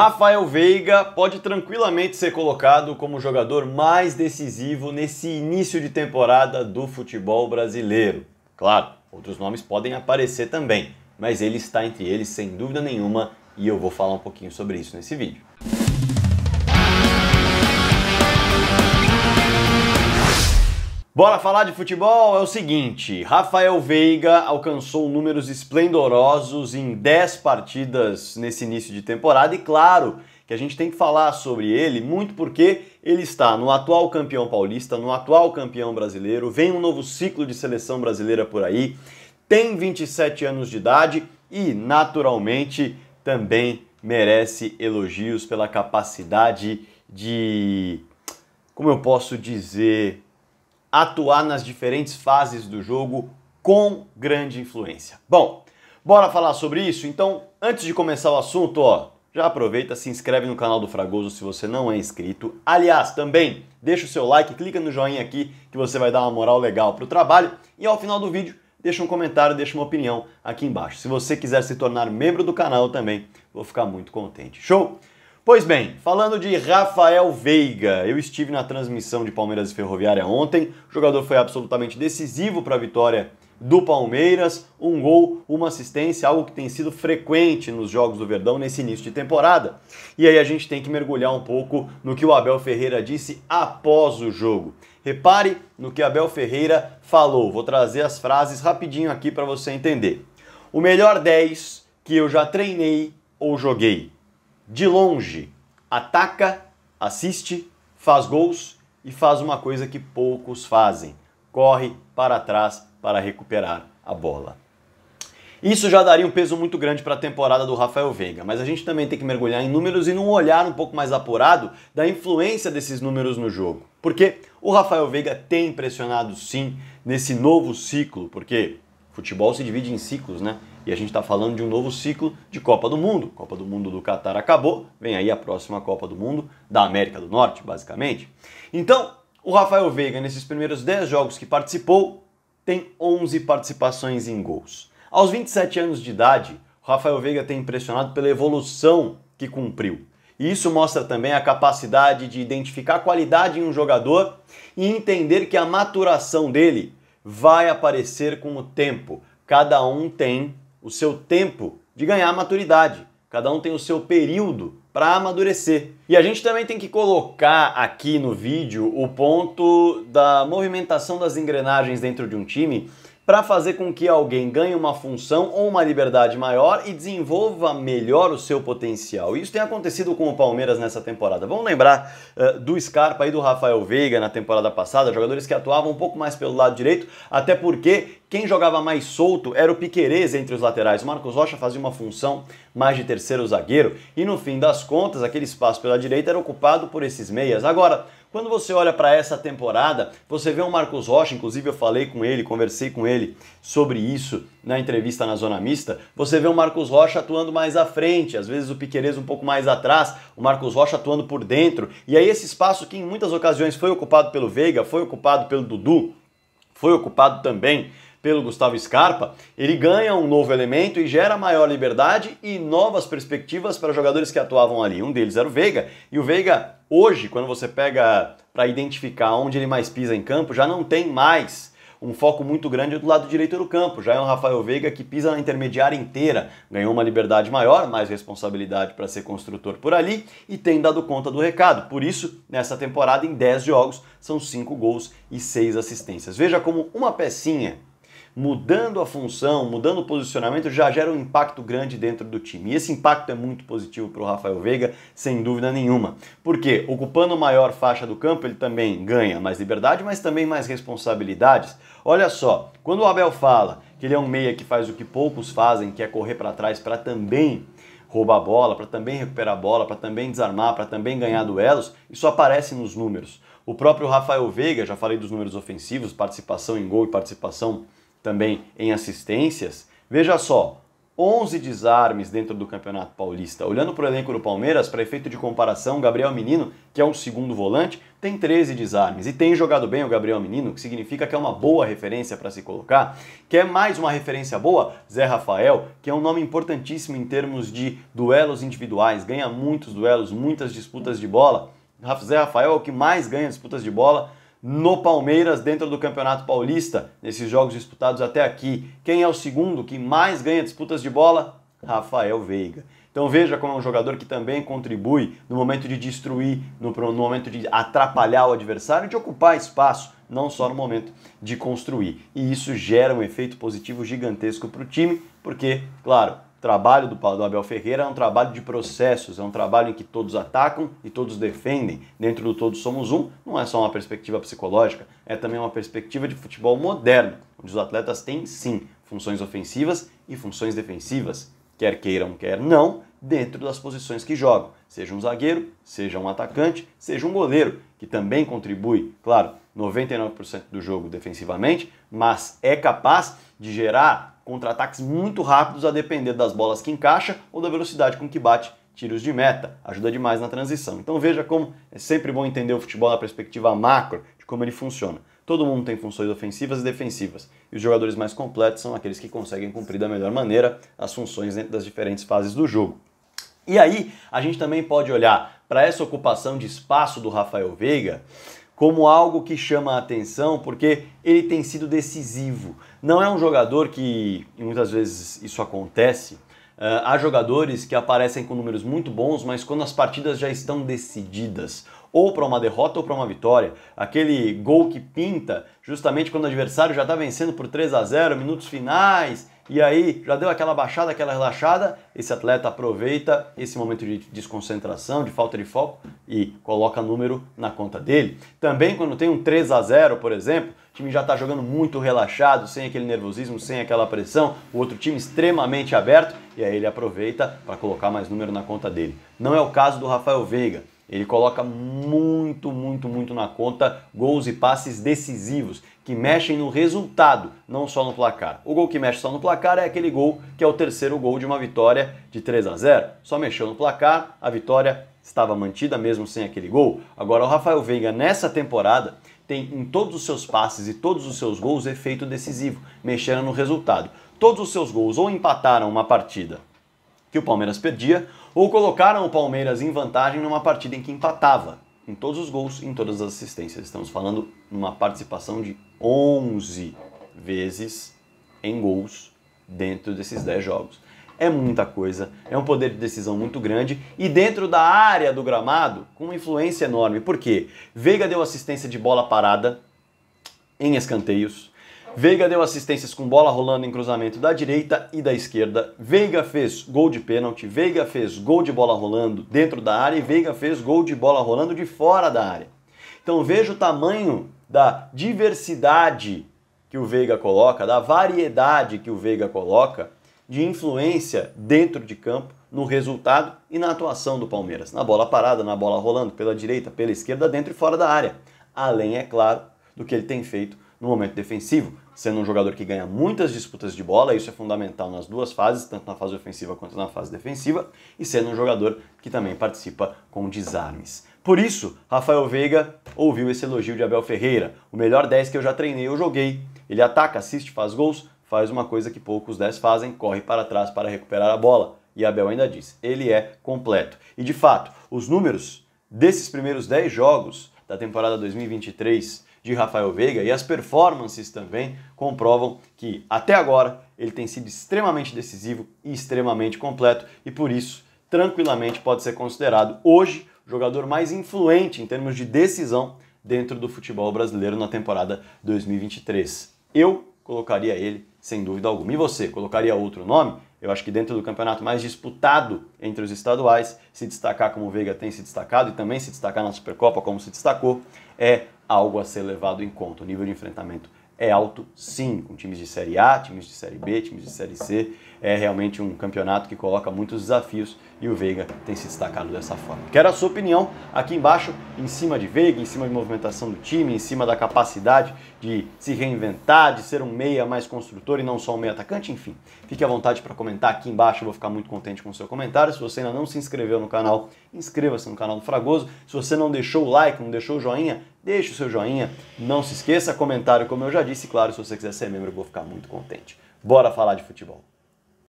Rafael Veiga pode tranquilamente ser colocado como o jogador mais decisivo nesse início de temporada do futebol brasileiro. Claro, outros nomes podem aparecer também, mas ele está entre eles sem dúvida nenhuma e eu vou falar um pouquinho sobre isso nesse vídeo. Bora falar de futebol? É o seguinte: Rafael Veiga alcançou números esplendorosos em 10 partidas nesse início de temporada, e claro que a gente tem que falar sobre ele, muito porque ele está no atual campeão paulista, no atual campeão brasileiro, vem um novo ciclo de seleção brasileira por aí, tem 27 anos de idade e, naturalmente, também merece elogios pela capacidade de. Como eu posso dizer? atuar nas diferentes fases do jogo com grande influência. Bom, bora falar sobre isso? Então, antes de começar o assunto, ó, já aproveita, se inscreve no canal do Fragoso se você não é inscrito. Aliás, também deixa o seu like, clica no joinha aqui que você vai dar uma moral legal pro trabalho e ao final do vídeo deixa um comentário, deixa uma opinião aqui embaixo. Se você quiser se tornar membro do canal também, vou ficar muito contente. Show? Pois bem, falando de Rafael Veiga, eu estive na transmissão de Palmeiras e Ferroviária ontem. O jogador foi absolutamente decisivo para a vitória do Palmeiras, um gol, uma assistência, algo que tem sido frequente nos jogos do Verdão nesse início de temporada. E aí a gente tem que mergulhar um pouco no que o Abel Ferreira disse após o jogo. Repare no que Abel Ferreira falou. Vou trazer as frases rapidinho aqui para você entender. O melhor 10 que eu já treinei ou joguei de longe, ataca, assiste, faz gols e faz uma coisa que poucos fazem: corre para trás para recuperar a bola. Isso já daria um peso muito grande para a temporada do Rafael Veiga, mas a gente também tem que mergulhar em números e num olhar um pouco mais apurado da influência desses números no jogo. Porque o Rafael Veiga tem impressionado sim nesse novo ciclo, porque futebol se divide em ciclos, né? E a gente está falando de um novo ciclo de Copa do Mundo. Copa do Mundo do Catar acabou, vem aí a próxima Copa do Mundo da América do Norte, basicamente. Então, o Rafael Veiga, nesses primeiros 10 jogos que participou, tem 11 participações em gols. Aos 27 anos de idade, o Rafael Veiga tem impressionado pela evolução que cumpriu. E isso mostra também a capacidade de identificar a qualidade em um jogador e entender que a maturação dele vai aparecer com o tempo. Cada um tem o seu tempo de ganhar maturidade. Cada um tem o seu período para amadurecer. E a gente também tem que colocar aqui no vídeo o ponto da movimentação das engrenagens dentro de um time para fazer com que alguém ganhe uma função ou uma liberdade maior e desenvolva melhor o seu potencial. Isso tem acontecido com o Palmeiras nessa temporada. Vamos lembrar uh, do Scarpa e do Rafael Veiga na temporada passada, jogadores que atuavam um pouco mais pelo lado direito, até porque quem jogava mais solto era o Piquerez entre os laterais. O Marcos Rocha fazia uma função mais de terceiro zagueiro e no fim das contas, aquele espaço pela direita era ocupado por esses meias. Agora, quando você olha para essa temporada, você vê o Marcos Rocha, inclusive eu falei com ele, conversei com ele sobre isso na entrevista na Zona Mista, você vê o Marcos Rocha atuando mais à frente, às vezes o Piquerez um pouco mais atrás, o Marcos Rocha atuando por dentro. E aí esse espaço que em muitas ocasiões foi ocupado pelo Veiga, foi ocupado pelo Dudu, foi ocupado também pelo Gustavo Scarpa, ele ganha um novo elemento e gera maior liberdade e novas perspectivas para jogadores que atuavam ali. Um deles era o Veiga, e o Veiga hoje, quando você pega para identificar onde ele mais pisa em campo, já não tem mais um foco muito grande do lado direito do campo. Já é um Rafael Veiga que pisa na intermediária inteira, ganhou uma liberdade maior, mais responsabilidade para ser construtor por ali e tem dado conta do recado. Por isso, nessa temporada, em 10 jogos, são 5 gols e 6 assistências. Veja como uma pecinha mudando a função, mudando o posicionamento, já gera um impacto grande dentro do time. E esse impacto é muito positivo para o Rafael Veiga, sem dúvida nenhuma. Porque ocupando maior faixa do campo, ele também ganha mais liberdade, mas também mais responsabilidades. Olha só, quando o Abel fala que ele é um meia que faz o que poucos fazem, que é correr para trás para também roubar a bola, para também recuperar a bola, para também desarmar, para também ganhar duelos, isso aparece nos números. O próprio Rafael Veiga, já falei dos números ofensivos, participação em gol e participação também em assistências. Veja só, 11 desarmes dentro do Campeonato Paulista. Olhando para o elenco do Palmeiras, para efeito de comparação, Gabriel Menino, que é um segundo volante, tem 13 desarmes. E tem jogado bem o Gabriel Menino, que significa que é uma boa referência para se colocar. Quer é mais uma referência boa? Zé Rafael, que é um nome importantíssimo em termos de duelos individuais, ganha muitos duelos, muitas disputas de bola. Zé Rafael é o que mais ganha disputas de bola no Palmeiras dentro do Campeonato Paulista, nesses jogos disputados até aqui. Quem é o segundo que mais ganha disputas de bola? Rafael Veiga. Então veja como é um jogador que também contribui no momento de destruir, no, no momento de atrapalhar o adversário, de ocupar espaço, não só no momento de construir. E isso gera um efeito positivo gigantesco para o time, porque, claro, trabalho do, do Abel Ferreira é um trabalho de processos, é um trabalho em que todos atacam e todos defendem. Dentro do Todos Somos Um, não é só uma perspectiva psicológica, é também uma perspectiva de futebol moderno, onde os atletas têm sim funções ofensivas e funções defensivas, quer queiram, quer não, dentro das posições que jogam, seja um zagueiro, seja um atacante, seja um goleiro, que também contribui, claro, 99% do jogo defensivamente, mas é capaz de gerar contra-ataques muito rápidos a depender das bolas que encaixa ou da velocidade com que bate tiros de meta. Ajuda demais na transição. Então veja como é sempre bom entender o futebol na perspectiva macro, de como ele funciona. Todo mundo tem funções ofensivas e defensivas, e os jogadores mais completos são aqueles que conseguem cumprir da melhor maneira as funções dentro das diferentes fases do jogo. E aí, a gente também pode olhar para essa ocupação de espaço do Rafael Veiga como algo que chama a atenção porque ele tem sido decisivo. Não é um jogador que, muitas vezes isso acontece, uh, há jogadores que aparecem com números muito bons, mas quando as partidas já estão decididas ou para uma derrota ou para uma vitória. Aquele gol que pinta justamente quando o adversário já está vencendo por 3 a 0, minutos finais, e aí já deu aquela baixada, aquela relaxada, esse atleta aproveita esse momento de desconcentração, de falta de foco e coloca número na conta dele. Também quando tem um 3 a 0, por exemplo, o time já está jogando muito relaxado, sem aquele nervosismo, sem aquela pressão, o outro time extremamente aberto e aí ele aproveita para colocar mais número na conta dele. Não é o caso do Rafael Veiga. Ele coloca muito, muito, muito na conta gols e passes decisivos, que mexem no resultado, não só no placar. O gol que mexe só no placar é aquele gol que é o terceiro gol de uma vitória de 3 a 0. Só mexeu no placar, a vitória estava mantida mesmo sem aquele gol. Agora, o Rafael Veiga, nessa temporada, tem em todos os seus passes e todos os seus gols efeito decisivo, mexendo no resultado. Todos os seus gols ou empataram uma partida que o Palmeiras perdia, ou colocaram o Palmeiras em vantagem numa partida em que empatava em todos os gols, em todas as assistências. Estamos falando uma participação de 11 vezes em gols dentro desses 10 jogos. É muita coisa, é um poder de decisão muito grande e dentro da área do gramado, com uma influência enorme. Por quê? Veiga deu assistência de bola parada em escanteios. Veiga deu assistências com bola rolando em cruzamento da direita e da esquerda. Veiga fez gol de pênalti, Veiga fez gol de bola rolando dentro da área e Veiga fez gol de bola rolando de fora da área. Então veja o tamanho da diversidade que o Veiga coloca, da variedade que o Veiga coloca de influência dentro de campo no resultado e na atuação do Palmeiras. Na bola parada, na bola rolando, pela direita, pela esquerda, dentro e fora da área. Além, é claro, do que ele tem feito no momento defensivo, sendo um jogador que ganha muitas disputas de bola, isso é fundamental nas duas fases, tanto na fase ofensiva quanto na fase defensiva, e sendo um jogador que também participa com desarmes. Por isso, Rafael Veiga ouviu esse elogio de Abel Ferreira. O melhor 10 que eu já treinei, eu joguei. Ele ataca, assiste, faz gols, faz uma coisa que poucos 10 fazem, corre para trás para recuperar a bola. E Abel ainda diz, ele é completo. E de fato, os números desses primeiros 10 jogos da temporada 2023 de Rafael Veiga e as performances também comprovam que até agora ele tem sido extremamente decisivo e extremamente completo e por isso tranquilamente pode ser considerado hoje o jogador mais influente em termos de decisão dentro do futebol brasileiro na temporada 2023. Eu colocaria ele sem dúvida alguma. E você, colocaria outro nome? Eu acho que dentro do campeonato mais disputado entre os estaduais, se destacar como o Veiga tem se destacado e também se destacar na Supercopa como se destacou, é algo a ser levado em conta. O nível de enfrentamento é alto, sim, com times de Série A, times de Série B, times de Série C. É realmente um campeonato que coloca muitos desafios e o Veiga tem se destacado dessa forma. Quero a sua opinião aqui embaixo, em cima de Veiga, em cima de movimentação do time, em cima da capacidade de se reinventar, de ser um meia mais construtor e não só um meia atacante, enfim. Fique à vontade para comentar aqui embaixo, eu vou ficar muito contente com o seu comentário. Se você ainda não se inscreveu no canal, inscreva-se no canal do Fragoso. Se você não deixou o like, não deixou o joinha, deixe o seu joinha. Não se esqueça, comentário como eu já disse, claro, se você quiser ser membro, eu vou ficar muito contente. Bora falar de futebol.